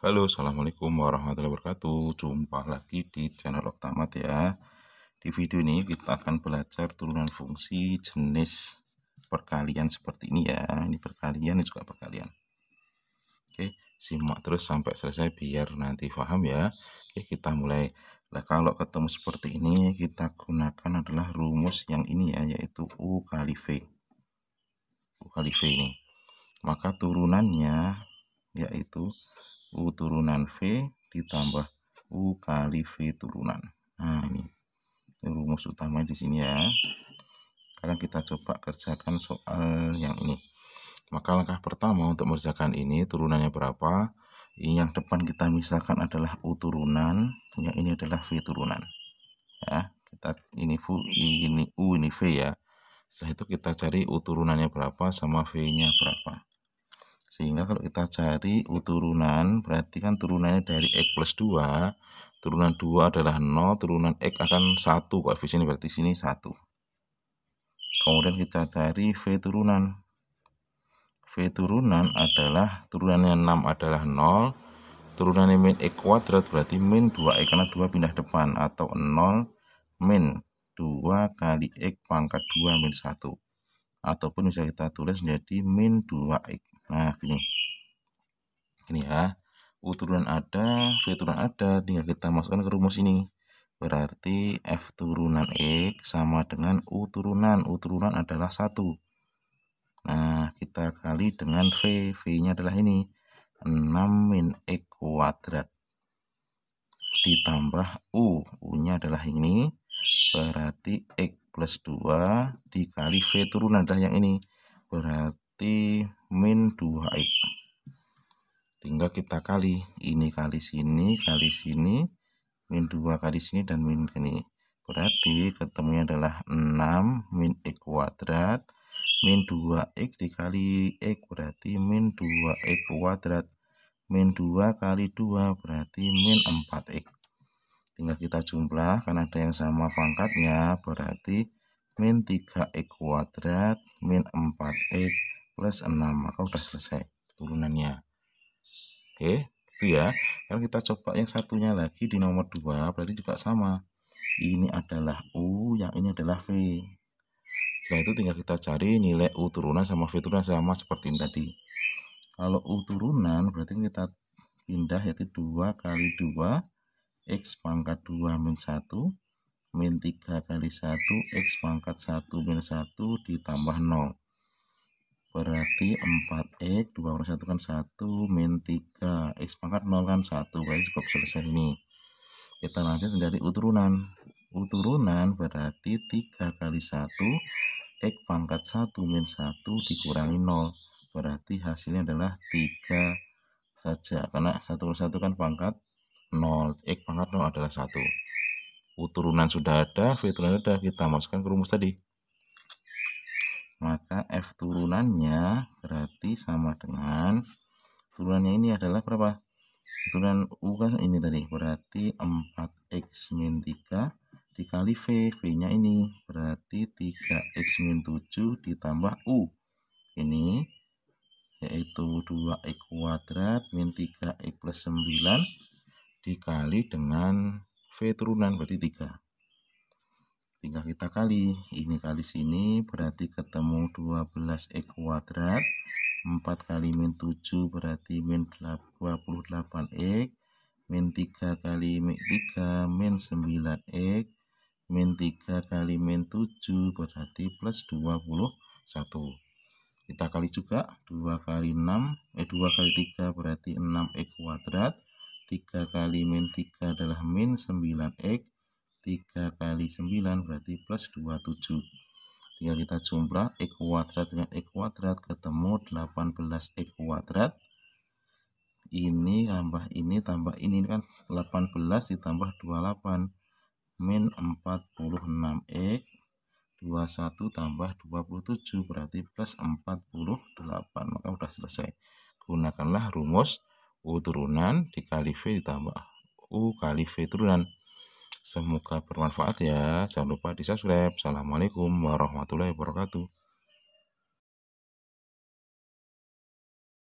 Halo, Assalamualaikum warahmatullahi wabarakatuh Jumpa lagi di channel Oktamat ya Di video ini kita akan belajar turunan fungsi jenis perkalian seperti ini ya Ini perkalian, ini juga perkalian Oke, simak terus sampai selesai biar nanti paham ya Oke, kita mulai Nah, kalau ketemu seperti ini kita gunakan adalah rumus yang ini ya Yaitu U kali V U kali V ini maka turunannya yaitu U turunan V ditambah U kali V turunan. Nah, ini rumus utama di sini ya. Sekarang kita coba kerjakan soal yang ini. Maka langkah pertama untuk mengerjakan ini turunannya berapa? Ini Yang depan kita misalkan adalah U turunan, yang ini adalah V turunan. Ya, kita ini U, ini U, ini V ya. Setelah itu kita cari U turunannya berapa sama V-nya berapa sehingga kalau kita cari U oh, turunan berarti kan turunannya dari X plus 2 turunan 2 adalah 0 turunan X akan 1 koefisien berarti sini 1 kemudian kita cari V turunan V turunan adalah turunannya 6 adalah 0 turunannya min x kuadrat berarti min 2 x karena 2 pindah depan atau 0 min 2 kali X pangkat 2 min 1 ataupun bisa kita tulis menjadi min 2X nah ini ini ya U turunan ada V turunan ada tinggal kita masukkan ke rumus ini berarti F turunan X sama dengan U turunan U turunan adalah satu nah kita kali dengan V V nya adalah ini 6 min X kuadrat ditambah U U nya adalah ini berarti X plus 2 dikali V turunan adalah yang ini berarti berarti min 2x tinggal kita kali ini kali sini kali sini min 2 kali sini dan min ini berarti ketemunya adalah 6 min x kuadrat min 2x dikali x berarti min 2x kuadrat min 2 kali 2 berarti min 4x tinggal kita jumlah karena ada yang sama pangkatnya berarti min 3x kuadrat min 4x plus 6 maka udah selesai turunannya oke itu ya sekarang kita coba yang satunya lagi di nomor 2 berarti juga sama ini adalah U yang ini adalah V setelah itu tinggal kita cari nilai U turunan sama V turunan sama seperti ini tadi kalau U turunan berarti kita pindah yaitu 2 kali 2 X pangkat 2 min 1 min 3 kali 1 X pangkat 1 min 1 ditambah 0 berarti 4x 2 per 1 kan 1 min 3 x pangkat 0 kan 1 berarti cukup selesai ini kita lanjut menjadi uturunan uturunan berarti 3 kali 1 x pangkat 1 min 1 dikurangi 0 berarti hasilnya adalah 3 saja karena 1 per 1 kan pangkat 0 x pangkat 0 adalah 1 uturunan sudah ada, V sudah kita masukkan ke rumus tadi maka F turunannya berarti sama dengan turunannya ini adalah berapa? Turunan U kan ini tadi, berarti 4X min 3 dikali V, V-nya ini berarti 3X min 7 ditambah U. Ini yaitu 2X kuadrat min 3X plus 9 dikali dengan V turunan berarti 3 tinggal kita kali ini kali sini berarti ketemu 12e kuadrat 4 kali min 7 berarti min 28x e. min 3 kali min 3 min 9x e. min 3 kali min 7 berarti plus 21 kita kali juga 2 kali 6 eh 2 kali 3 berarti 6x e kuadrat 3 kali min 3 adalah min 9x 3 kali 9 berarti plus 27 tinggal kita jumlah e kuadrat dengan e kuadrat ketemu 18 e kuadrat ini tambah ini tambah ini kan 18 ditambah 28 min 46 e 21 tambah 27 berarti plus 48 maka sudah selesai gunakanlah rumus U turunan dikali V ditambah U kali V turunan Semoga bermanfaat ya. Jangan lupa di subscribe. Assalamualaikum warahmatullahi wabarakatuh.